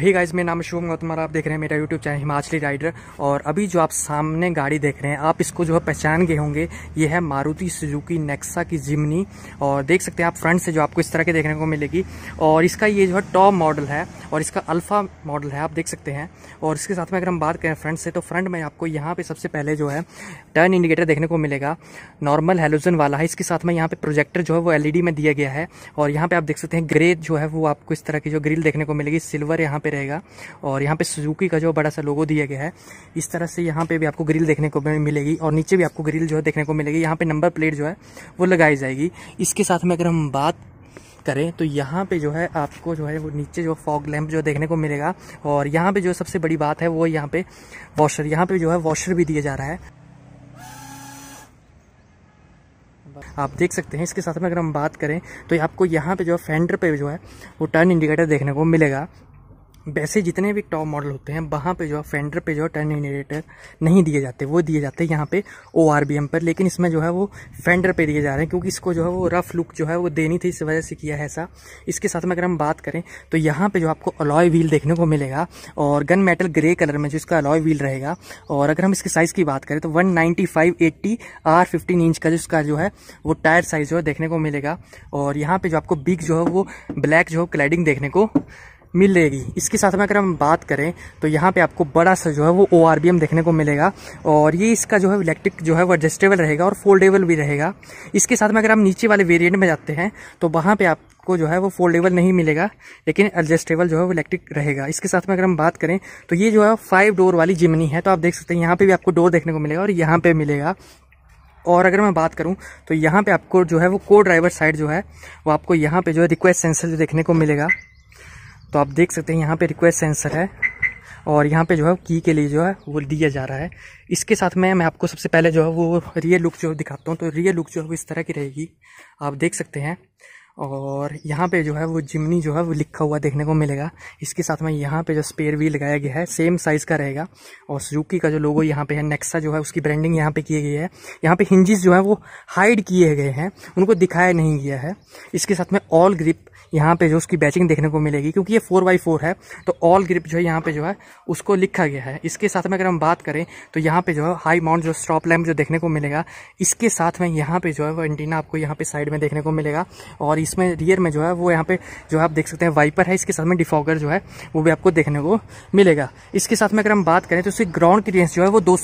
भाई गाइज मेरा नाम शुभम गौतम आप देख रहे हैं मेरा यूट्यूब चैनल हिमाचली राइडर और अभी जो आप सामने गाड़ी देख रहे हैं आप इसको जो है पहचान गए होंगे ये है मारुति सुजुकी नेक्सा की जिमनी और देख सकते हैं आप फ्रंट से जो आपको इस तरह के देखने को मिलेगी और इसका ये जो है टॉप मॉडल है और इसका अल्फ़ा मॉडल है आप देख सकते हैं और इसके साथ में अगर हम बात करें फ्रंट से तो फ्रंट में आपको यहाँ पर सबसे पहले जो है टर्न इंडिकेटर देखने को मिलेगा नॉर्मल हेलोजन वाला है इसके साथ में यहाँ पर प्रोजेक्टर जो है वो एल में दिया गया है और यहाँ पर आप देख सकते हैं ग्रे जो है वो आपको इस तरह की जो ग्रिल देखने को मिलेगी सिल्वर यहाँ पे रहेगा और यहाँ पे सुजुकी का जो बड़ा सा लोगो दिया गया है इस तरह से यहाँ पे भी आपको ग्रिल देखने को मिलेगी और नीचे भी आपको ग्रिल जो है देखने को मिलेगी यहाँ पे नंबर प्लेट जो है वो लगाई जाएगी इसके साथ में अगर हम बात करें तो यहाँ पे जो है आपको जो है वो नीचे जो फॉग लैंप जो देखने को मिलेगा और यहाँ पे जो सबसे बड़ी बात है वो यहाँ पे वॉशर यहाँ पे जो है वॉशर भी दिया जा रहा है आप देख सकते हैं इसके साथ में अगर हम बात करें तो आपको यहाँ पे जो है फेंडर पे जो है वो टर्न इंडिकेटर देखने को मिलेगा वैसे जितने भी टॉप मॉडल होते हैं वहाँ पे जो है फेंडर पे जो है टर्न इंडिकेटर नहीं दिए जाते वो दिए जाते हैं यहाँ पे ओ आर बी एम पर लेकिन इसमें जो है वो फेंडर पे दिए जा रहे हैं क्योंकि इसको जो है वो रफ लुक जो है वो देनी थी इस वजह से किया है ऐसा इसके साथ में अगर हम बात करें तो यहाँ पर जो आपको अलॉय व्हील देखने को मिलेगा और गन मेटल ग्रे कलर में जो इसका अलॉय व्हील रहेगा और अगर हम इसके साइज़ की बात करें तो one ninety five eighty R fifteen inch का जो इसका जो है वो टायर साइज़ जो है देखने को मिलेगा और यहाँ पर जो आपको बिग जो है वो ब्लैक जो है क्लैडिंग देखने को मिलेगी इसके साथ में अगर हम बात करें तो यहाँ पे आपको बड़ा सा जो है वो ओ देखने को मिलेगा और ये इसका जो है इलेक्ट्रिक जो है वो एडजस्टेबल रहेगा और फोल्डेबल भी रहेगा इसके साथ में अगर हम नीचे वाले वेरिएंट में जाते हैं तो वहाँ पर आपको जो है वो फोल्डेबल नहीं मिलेगा लेकिन एडजस्टेबल जो है वो इलेक्ट्रिक रहेगा इसके साथ में अगर हम बात करें तो ये जो है फाइव डोर वाली जिमनी है तो आप देख सकते हैं यहाँ पर भी आपको डोर देखने को मिलेगा और यहाँ पर मिलेगा और अगर मैं बात करूं तो यहाँ पे आपको जो है वो को ड्राइवर साइड जो है वो आपको यहाँ पे जो है रिक्वेस्ट सेंसर जो देखने को मिलेगा तो आप देख सकते हैं यहाँ पे रिक्वेस्ट सेंसर है और यहाँ पे जो है की के लिए जो है वो दिया जा रहा है इसके साथ में मैं आपको सबसे पहले जो है वो रियल लुक जो दिखाता हूँ तो रियल लुक जो है वो इस तरह की रहेगी आप देख सकते हैं और यहाँ पे जो है वो जिमनी जो है वो लिखा हुआ देखने को मिलेगा इसके साथ में यहाँ पे जो स्पेयर भी लगाया गया है सेम साइज़ का रहेगा और सुजुकी का जो लोगो यहाँ पे है नेक्सा जो है उसकी ब्रांडिंग यहाँ पे की गई है यहाँ पे हिंजिस जो है वो हाइड किए गए हैं उनको दिखाया नहीं गया है इसके साथ में ऑल ग्रिप यहाँ पे जो उसकी बैचिंग देखने को मिलेगी क्योंकि ये फोर बाई फोर है तो ऑल ग्रिप जो है यहाँ पे जो है उसको लिखा गया है इसके साथ में अगर हम बात करें तो यहाँ पे जो है हाई माउंट जो स्टॉप लैम्प जो देखने को मिलेगा इसके साथ में यहाँ पे जो है वो एंटीना आपको यहाँ पे साइड में देखने को मिलेगा और इस इसमें रियर में जो है वो यहाँ पे जो आप देख सकते हैं वाइपर है इसके साथ में डिफॉगर जो है वो भी आपको देखने को मिलेगा इसके साथ में अगर हम बात करें तो इसकी ग्राउंड क्लियरेंस जो है वो दो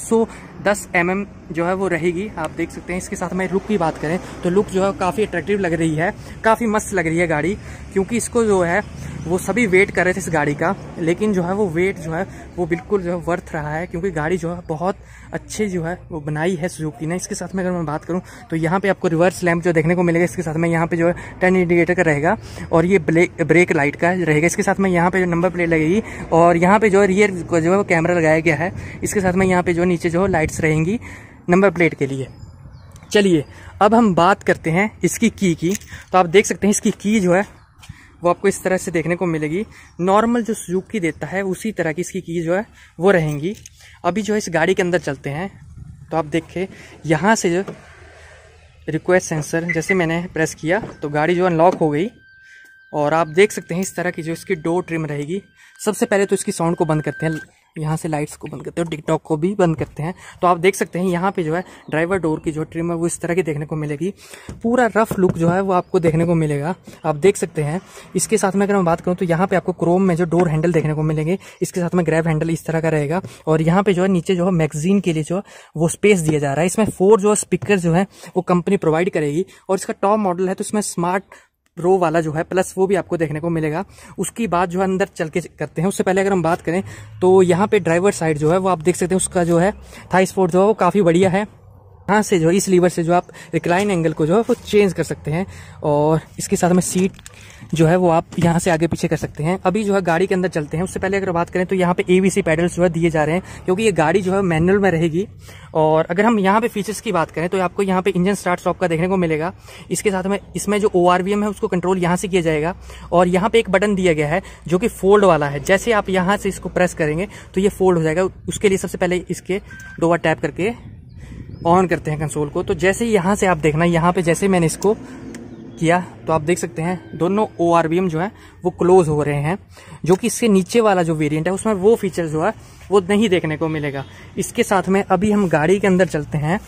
दस एम mm जो है वो रहेगी आप देख सकते हैं इसके साथ में लुक की बात करें तो लुक जो है काफ़ी अट्रैक्टिव लग रही है काफ़ी मस्त लग रही है गाड़ी क्योंकि इसको जो है वो सभी वेट कर रहे थे इस गाड़ी का लेकिन जो है वो वेट जो है वो बिल्कुल जो है वर्थ रहा है क्योंकि गाड़ी जो है बहुत अच्छी जो है वो बनाई है सुजुकी ने इसके साथ में अगर मैं बात करूँ तो यहाँ पर आपको रिवर्स लैम्प जो देखने को मिलेगा इसके साथ में यहाँ पर जो है टर्न इंडिकेटर का रहेगा और ये ब्रेक लाइट का रहेगा इसके साथ में यहाँ पर जो नंबर प्लेट लगेगी और यहाँ पर जो है रियर जो है वो कैमरा लगाया गया है इसके साथ में यहाँ पर जो नीचे जो है लाइट प्लेट्स रहेंगी नंबर प्लेट के लिए चलिए अब हम बात करते हैं इसकी की की तो आप देख सकते हैं इसकी की जो है वो आपको इस तरह से देखने को मिलेगी नॉर्मल जो की देता है उसी तरह की इसकी की जो है वो रहेंगी अभी जो है इस गाड़ी के अंदर चलते हैं तो आप देखें यहाँ से जो रिक्वेस्ट सेंसर जैसे मैंने प्रेस किया तो गाड़ी जो अनलॉक हो गई और आप देख सकते हैं इस तरह की जो इसकी डोर ट्रिम रहेगी सबसे पहले तो इसकी साउंड को बंद करते हैं यहाँ से लाइट्स को बंद करते हैं और टिकटॉक को भी बंद करते हैं तो आप देख सकते हैं यहाँ पे जो है ड्राइवर डोर की जो ट्रिम है वो इस तरह की देखने को मिलेगी पूरा रफ लुक जो है वो आपको देखने को मिलेगा आप देख सकते हैं इसके साथ में अगर मैं बात करूँ तो यहाँ पे आपको क्रोम में जो डोर हैंडल देखने को मिलेंगे इसके साथ में ग्रैब हैंडल इस तरह का रहेगा और यहाँ पे जो है नीचे जो है मैगजीन के लिए जो वो स्पेस दिया जा रहा है इसमें फोर जो है स्पीकर जो है वो कंपनी प्रोवाइड करेगी और इसका टॉप मॉडल है तो इसमें स्मार्ट रो वाला जो है प्लस वो भी आपको देखने को मिलेगा उसकी बात जो है अंदर चल के करते हैं उससे पहले अगर हम बात करें तो यहाँ पे ड्राइवर साइड जो है वो आप देख सकते हैं उसका जो है थाई स्पोर्ट जो है वो काफ़ी बढ़िया है यहाँ से जो इस लीवर से जो आप रिक्लाइन एंगल को जो है वो चेंज कर सकते हैं और इसके साथ में सीट जो है वो आप यहाँ से आगे पीछे कर सकते हैं अभी जो है गाड़ी के अंदर चलते हैं उससे पहले अगर बात करें तो यहाँ पे एवीसी पैडल्स जो है दिए जा रहे हैं क्योंकि ये गाड़ी जो है मैनुअल में रहेगी और अगर हम यहाँ पे फीचर्स की बात करें तो आपको यहाँ पे इंजन स्टार्ट स्टॉप का देखने को मिलेगा इसके साथ में इसमें जो ओ है उसको कंट्रोल यहाँ से किया जाएगा और यहाँ पे एक बटन दिया गया है जो कि फोल्ड वाला है जैसे आप यहाँ से इसको प्रेस करेंगे तो ये फोल्ड हो जाएगा उसके लिए सबसे पहले इसके दो बार टैप करके ऑन करते हैं कंसोल को तो जैसे यहाँ से आप देखना यहाँ पे जैसे मैंने इसको किया तो आप देख सकते हैं दोनों ओ जो है वो क्लोज हो रहे हैं जो कि इसके नीचे वाला जो वेरिएंट है उसमें वो फीचर जो है वो नहीं देखने को मिलेगा इसके साथ में अभी हम गाड़ी के अंदर चलते हैं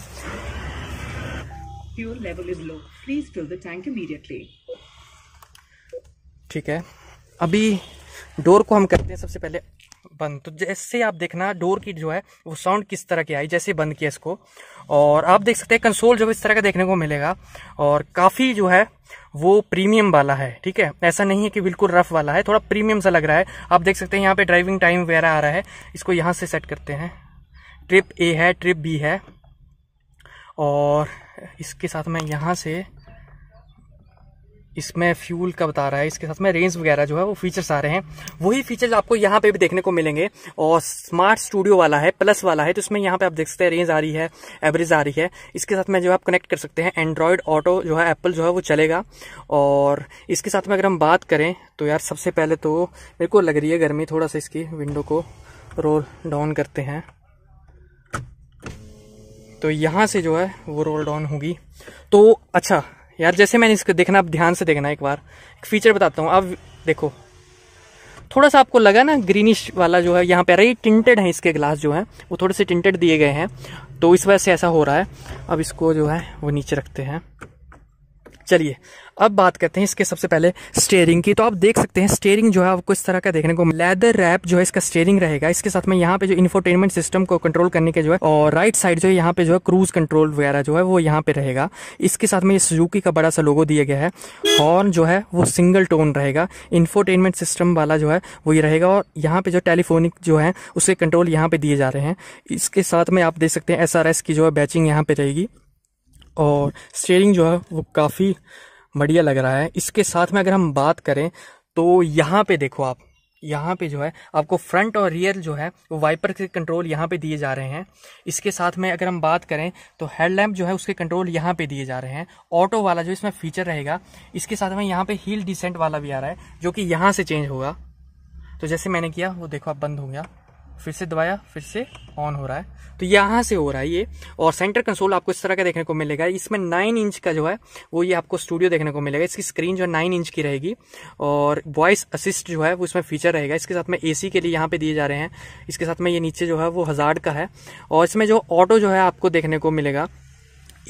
ठीक है अभी डोर को हम करते हैं सबसे पहले बंद तो जैसे आप देखना डोर की जो है वो साउंड किस तरह की आई जैसे बंद किया इसको और आप देख सकते हैं कंसोल जो इस तरह का देखने को मिलेगा और काफ़ी जो है वो प्रीमियम वाला है ठीक है ऐसा नहीं है कि बिल्कुल रफ वाला है थोड़ा प्रीमियम सा लग रहा है आप देख सकते हैं यहाँ पे ड्राइविंग टाइम वगैरह आ रहा है इसको यहाँ से सेट करते हैं ट्रिप ए है ट्रिप बी है और इसके साथ मैं यहाँ से इसमें फ्यूल का बता रहा है इसके साथ में रेंज वगैरह जो है वो फीचर्स आ रहे हैं वही फीचर्स आपको यहाँ पे भी देखने को मिलेंगे और स्मार्ट स्टूडियो वाला है प्लस वाला है तो इसमें यहाँ पे आप देख सकते हैं रेंज आ रही है एवरेज आ रही है इसके साथ में जो है आप कनेक्ट कर सकते हैं एंड्रॉयड ऑटो जो है एप्पल जो है वो चलेगा और इसके साथ में अगर हम बात करें तो यार सबसे पहले तो मेरे को लग रही है गर्मी थोड़ा सा इसकी विंडो को रोल डाउन करते हैं तो यहाँ से जो है वो रोल डाउन होगी तो अच्छा यार जैसे मैंने इसको देखना आप ध्यान से देखना एक बार एक फीचर बताता हूँ अब देखो थोड़ा सा आपको लगा ना ग्रीनिश वाला जो है यहाँ पे आ टिंटेड है इसके ग्लास जो है वो थोड़े से टिंटेड दिए गए हैं तो इस वजह से ऐसा हो रहा है अब इसको जो है वो नीचे रखते हैं चलिए अब बात करते हैं इसके सबसे पहले स्टेयरिंग की तो आप देख सकते हैं स्टेयरिंग जो है आपको इस तरह का देखने को लेदर रैप जो है इसका स्टेयरिंग रहेगा इसके साथ में यहाँ पे जो इन्फोटेनमेंट सिस्टम को कंट्रोल करने के जो है और राइट साइड जो है यहाँ पे जो है क्रूज कंट्रोल वगैरह जो है वो यहाँ पे रहेगा इसके साथ में सुजुकी का बड़ा सा लोगो दिया गया है हॉर्न जो है वो सिंगल टोन रहेगा इन्फोटेनमेंट सिस्टम वाला जो है वो ये रहेगा और यहाँ पे जो टेलीफोनिक जो है उसके कंट्रोल यहाँ पे दिए जा रहे हैं इसके साथ में आप देख सकते हैं एस की जो है बैचिंग यहाँ पे रहेगी और स्टेयरिंग जो है वो काफ़ी बढ़िया लग रहा है इसके साथ में अगर हम बात करें तो यहाँ पे देखो आप यहाँ पे जो है आपको फ्रंट और रियर जो है वो वाइपर के कंट्रोल यहाँ पे दिए जा रहे हैं इसके साथ में अगर हम बात करें तो हेडलैम्प जो है उसके कंट्रोल यहाँ पे दिए जा रहे हैं ऑटो वाला जो इसमें फीचर रहेगा इसके साथ में यहाँ पे हील डिसेंट वाला भी आ रहा है जो कि यहाँ से चेंज होगा तो जैसे मैंने किया वो देखो आप बंद हो गया फिर से दबाया फिर से ऑन हो रहा है तो यहाँ से हो रहा है ये और सेंटर कंसोल आपको इस तरह का देखने को मिलेगा इसमें नाइन इंच का जो है वो ये आपको स्टूडियो देखने को मिलेगा इसकी स्क्रीन जो है नाइन इंच की रहेगी और वॉइस असिस्ट जो है वो इसमें फीचर रहेगा इसके साथ में एसी के लिए यहाँ पे दिए जा रहे हैं इसके साथ में ये नीचे जो है वो हज़ार का है और इसमें जो ऑटो जो है आपको देखने को मिलेगा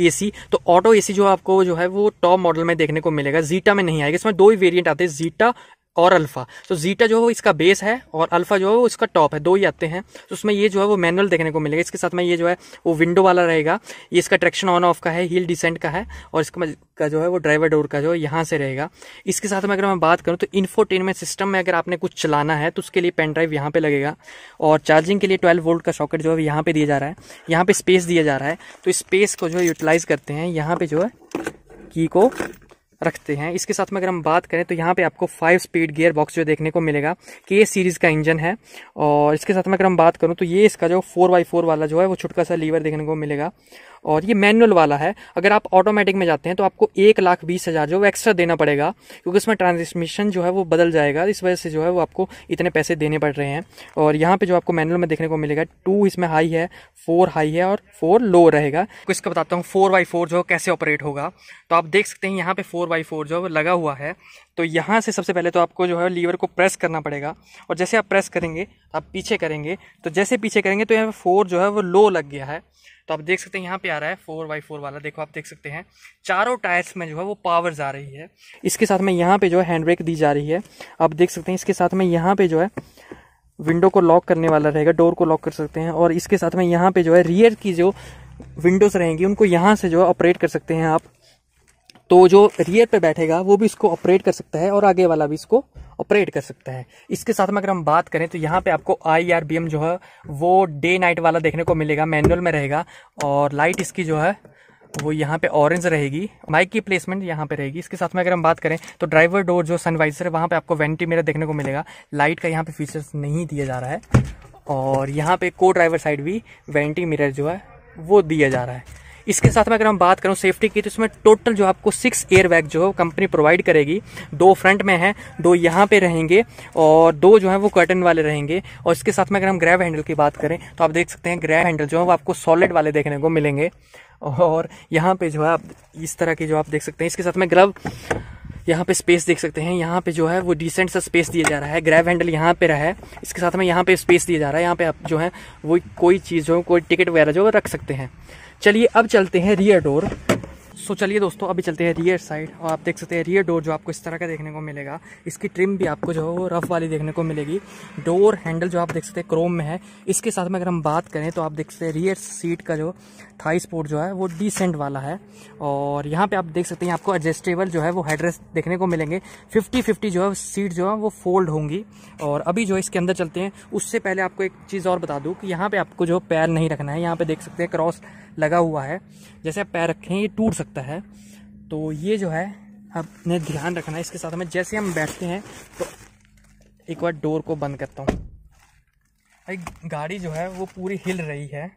एसी तो ऑटो एसी जो आपको जो है वो टॉप मॉडल में देखने को मिलेगा जीटा में नहीं आएगा इसमें दो ही वेरिएंट आते हैं जीटा और अल्फा तो जीटा जो है वो इसका बेस है और अल्फा जो है वो इसका टॉप है दो ही आते हैं तो उसमें ये जो है वो मैनुअल देखने को मिलेगा इसके साथ में ये जो है वो विंडो वाला रहेगा ये इसका ट्रैक्शन ऑन ऑफ का है हील डिसेंट का है और इसका मतलब का जो है वो ड्राइवर डोर का जो है यहाँ से रहेगा इसके साथ में अगर मैं बात करूँ तो इन्फोटेनमेंट सिस्टम में अगर आपने कुछ चलाना है तो उसके लिए पेन ड्राइव यहाँ पे लगेगा और चार्जिंग के लिए ट्वेल्व वोल्ट का सॉकेट जो है यहाँ पर दिया जा रहा है यहाँ पे स्पेस दिया जा रहा है तो स्पेस को जो है यूटिलाइज करते हैं यहाँ पर जो है की को रखते हैं इसके साथ में अगर हम बात करें तो यहाँ पे आपको फाइव स्पीड गियर बॉक्स जो देखने को मिलेगा कि ये सीरीज़ का इंजन है और इसके साथ में अगर हम बात करूँ तो ये इसका जो फोर बाई फोर वाला जो है वो छुटका सा लीवर देखने को मिलेगा और ये मैनुअल वाला है अगर आप ऑटोमेटिक में जाते हैं तो आपको एक लाख बीस हज़ार जो है एक्स्ट्रा देना पड़ेगा क्योंकि उसमें ट्रांसमिशन जो है वो बदल जाएगा इस वजह से जो है वो आपको इतने पैसे देने पड़ रहे हैं और यहाँ पे जो आपको मैनुअल में देखने को मिलेगा टू इसमें हाई है फोर हाई है और फोर लो रहेगा इसका बताता हूँ फोर बाई फोर जो कैसे ऑपरेट होगा तो आप देख सकते हैं यहाँ पे फोर बाई फोर जो लगा हुआ है तो यहाँ से सबसे पहले तो आपको जो है लीवर को प्रेस करना पड़ेगा और जैसे आप प्रेस करेंगे आप पीछे करेंगे तो जैसे पीछे करेंगे तो यहाँ पे फोर जो है वो लो लग गया है तो आप देख सकते हैं यहाँ पे आ रहा है फोर बाई फोर वाला देखो आप देख सकते हैं चारों टायर्स में जो है वो पावर जा रही है इसके साथ में यहाँ पे जो है हैंड ब्रेक दी जा रही है आप देख सकते हैं इसके साथ में यहाँ पे जो है विंडो को लॉक करने वाला रहेगा डोर को लॉक कर सकते हैं और इसके साथ में यहाँ पे जो है रियर की जो विंडोज़ रहेंगी उनको यहाँ से जो है ऑपरेट कर सकते हैं आप तो जो रियर पे बैठेगा वो भी इसको ऑपरेट कर सकता है और आगे वाला भी इसको ऑपरेट कर सकता है इसके साथ में अगर हम बात करें तो यहाँ पे आपको आई आर बी एम जो है वो डे नाइट वाला देखने को मिलेगा मैनुअल में रहेगा और लाइट इसकी जो है वो यहाँ पे ऑरेंज रहेगी माइक की प्लेसमेंट यहाँ पे रहेगी इसके साथ में अगर हम बात करें तो ड्राइवर डोर जो सनवाइजर है वहाँ पे आपको वेंटी मेरा देखने को मिलेगा लाइट का यहाँ पे फीचर्स नहीं दिया जा रहा है और यहाँ पे को ड्राइवर साइड भी वेंटी मिरर जो है वो दिया जा रहा है इसके साथ में अगर हम बात करूं सेफ्टी की तो इसमें टोटल जो आपको सिक्स एयर बैग जो है कंपनी प्रोवाइड करेगी दो फ्रंट में है दो यहां पे रहेंगे और दो जो है वो कर्टन वाले रहेंगे और इसके साथ में अगर हम ग्रैब हैंडल की बात करें तो आप देख सकते हैं ग्रैब हैंडल जो है वो आपको सॉलिड वाले देखने को मिलेंगे और यहाँ पे जो है आप इस तरह की जो आप देख सकते हैं इसके साथ में ग्लव यहाँ पे स्पेस देख सकते हैं यहाँ पे जो है वो डिसेंट सा स्पेस दिया जा रहा है ग्रैब हैंडल यहाँ पे रहा है इसके साथ में यहाँ पे स्पेस दिया जा रहा है यहाँ पे आप जो है वो कोई चीज़ हो कोई टिकट वगैरह जो रख सकते हैं चलिए अब चलते हैं रियर डोर सो चलिए दोस्तों अभी चलते हैं रियर साइड और आप देख सकते हैं रियर डोर जो आपको इस तरह का देखने को मिलेगा इसकी ट्रिम भी आपको जो है वो रफ वाली देखने को मिलेगी डोर हैंडल जो आप देख सकते हैं क्रोम में है इसके साथ में अगर हम बात करें तो आप देख सकते हैं रियर सीट का जो थाई स्पोर्ट जो है वो डिसेंट वाला है और यहाँ पे आप देख सकते हैं आपको एडजस्टेबल जो है वो हेडरेस्ट देखने को मिलेंगे 50 50 जो है सीट जो है वो फोल्ड होंगी और अभी जो है इसके अंदर चलते हैं उससे पहले आपको एक चीज़ और बता दूँ कि यहाँ पर आपको जो पैर नहीं रखना है यहाँ पर देख सकते हैं क्रॉस लगा हुआ है जैसे आप पैर रखें ये टूट सकता है तो ये जो है आपने ध्यान रखना है इसके साथ में जैसे हम बैठते हैं तो एक बार डोर को बंद करता हूँ भाई गाड़ी जो है वो पूरी हिल रही है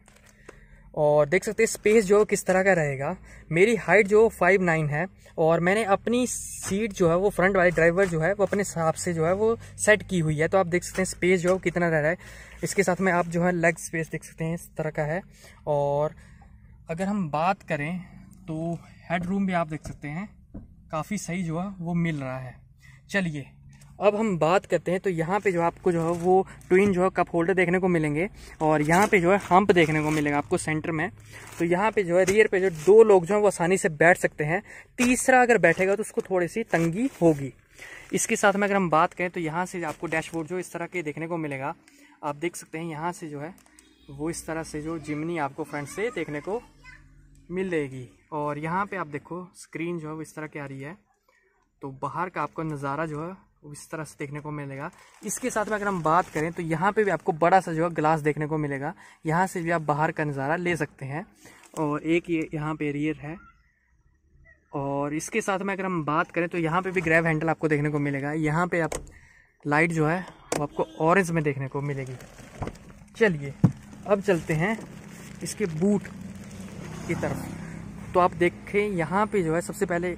और देख सकते हैं स्पेस जो किस तरह का रहेगा मेरी हाइट जो फाइव नाइन है और मैंने अपनी सीट जो है वो फ्रंट वाले ड्राइवर जो है वो अपने हिसाब से जो है वो सेट की हुई है तो आप देख सकते हैं स्पेस जो है कितना रह रहा है इसके साथ में आप जो है लेग स्पेस देख सकते हैं इस तरह का है और अगर हम बात करें तो हेड रूम भी आप देख सकते हैं काफ़ी सही जो है वो मिल रहा है चलिए अब हम बात करते हैं तो यहाँ पे जो आपको जो है वो ट्विन जो है कप होल्डर देखने को मिलेंगे और यहाँ पे जो है हम्प देखने को मिलेगा आपको सेंटर में तो यहाँ पे जो है रियर पे जो दो लोग जो है वो आसानी से बैठ सकते हैं तीसरा अगर बैठेगा तो उसको थोड़ी सी तंगी होगी इसके साथ में अगर हम बात करें तो यहाँ से आपको डैशबोर्ड जो इस तरह के देखने को मिलेगा आप देख सकते हैं यहाँ से जो है वो इस तरह से जो जिमनी आपको फ्रंट से देखने को मिल जाएगी और यहाँ पे आप देखो स्क्रीन जो है वो इस तरह की आ रही है तो बाहर का आपका नज़ारा जो है वो इस तरह से देखने को मिलेगा इसके साथ में अगर हम बात करें तो यहाँ पे भी आपको बड़ा सा जो है ग्लास देखने को मिलेगा यहाँ से भी आप बाहर का नज़ारा ले सकते हैं और एक ये यहाँ पे रियर है और इसके साथ में अगर हम बात करें तो यहाँ पे भी ग्रैब हैंडल आपको देखने को मिलेगा यहाँ पे आप लाइट जो है वो आपको ऑरेंज में देखने को मिलेगी चलिए अब चलते हैं इसके बूट की तरफ तो आप देखें यहाँ पे जो है सबसे पहले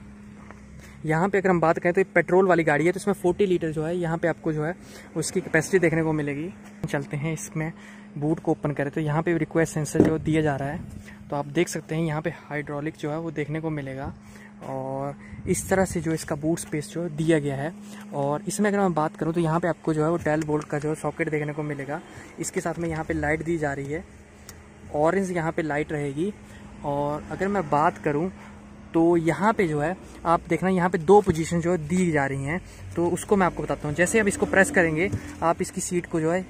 यहाँ पे अगर हम बात करें तो ये पेट्रोल वाली गाड़ी है तो इसमें 40 लीटर जो है यहाँ पे आपको जो है उसकी कैपेसिटी देखने को मिलेगी चलते हैं इसमें बूट को ओपन करें तो यहाँ पे रिक्वेस्ट सेंसर जो दिया जा रहा है तो आप देख सकते हैं यहाँ पे हाइड्रोलिक जो है वो देखने को मिलेगा और इस तरह से जो इसका बूट स्पेस जो दिया गया है और इसमें अगर मैं बात करूँ तो यहाँ पर आपको जो है वो डेल बोल्ट का जो है सॉकेट देखने को मिलेगा इसके साथ में यहाँ पर लाइट दी जा रही है ऑरेंज यहाँ पर लाइट रहेगी और अगर मैं बात करूँ तो यहाँ पे जो है आप देखना यहाँ पे दो पोजीशन जो है दी जा रही हैं तो उसको मैं आपको बताता हूँ जैसे आप इसको प्रेस करेंगे आप इसकी सीट को जो है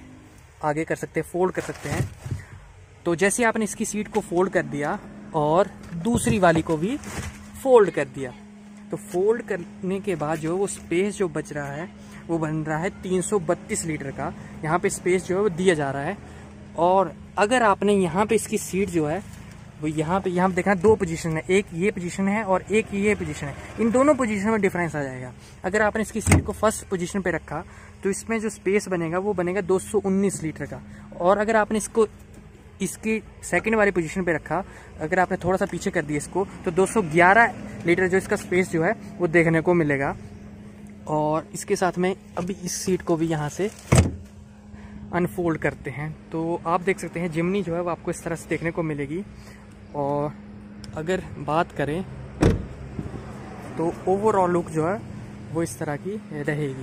आगे कर सकते हैं फोल्ड कर सकते हैं तो जैसे आपने इसकी सीट को फोल्ड कर दिया और दूसरी वाली को भी फोल्ड कर दिया तो फोल्ड करने के बाद जो है वो स्पेस जो बच रहा है वो बन रहा है तीन लीटर का यहाँ पर स्पेस जो है वो दिया जा रहा है और अगर आपने यहाँ पर इसकी सीट जो है वो यहाँ पे यहाँ पे देखना दो पोजीशन है एक ये पोजीशन है और एक ये पोजीशन है इन दोनों पोजीशन में डिफरेंस आ जाएगा अगर आपने इसकी सीट को फर्स्ट पोजीशन पे रखा तो इसमें जो स्पेस बनेगा वो बनेगा 219 लीटर का और अगर आपने इसको इसकी सेकंड वाली पोजीशन पे रखा अगर आपने थोड़ा सा पीछे कर दिया इसको तो दो लीटर जो इसका स्पेस जो है वो देखने को मिलेगा और इसके साथ में अभी इस सीट को भी यहाँ से अनफोल्ड करते हैं तो आप देख सकते हैं जिमनी जो है वो आपको इस तरह से देखने को मिलेगी और अगर बात करें तो ओवरऑल लुक जो है वो इस तरह की रहेगी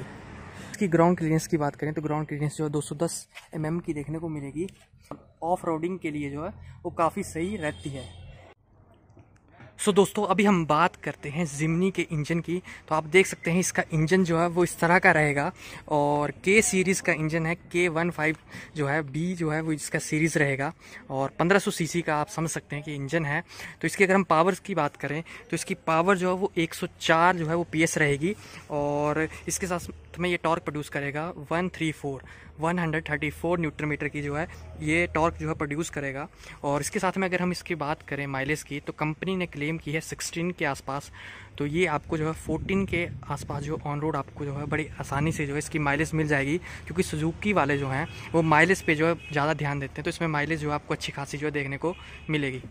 इसकी ग्राउंड क्लियरेंस की बात करें तो ग्राउंड क्लियरेंस जो है 210 एम mm की देखने को मिलेगी ऑफ रोडिंग के लिए जो है वो काफ़ी सही रहती है सो दोस्तों अभी हम बात करते हैं जिमनी के इंजन की तो आप देख सकते हैं इसका इंजन जो है वो इस तरह का रहेगा और के सीरीज़ का इंजन है के वन फाइव जो है बी जो है वो इसका सीरीज़ रहेगा और 1500 सीसी का आप समझ सकते हैं कि इंजन है तो इसकी अगर हम पावर की बात करें तो इसकी पावर जो है वो 104 जो है वो पी रहेगी और इसके साथ में ये टॉर्क प्रोड्यूस करेगा 134 134 न्यूटन मीटर की जो है ये टॉर्क जो है प्रोड्यूस करेगा और इसके साथ में अगर हम इसकी बात करें माइलेज की तो कंपनी ने क्लेम क्लेम की है 16 के आसपास तो ये आपको जो है 14 के आसपास जो ऑन रोड आपको जो है बड़ी आसानी से जो है इसकी माइलेज मिल जाएगी क्योंकि सुजुकी वाले जो हैं वो माइलेज पे जो है ज़्यादा ध्यान देते हैं तो इसमें माइलेज जो है आपको अच्छी खासी जो है देखने को मिलेगी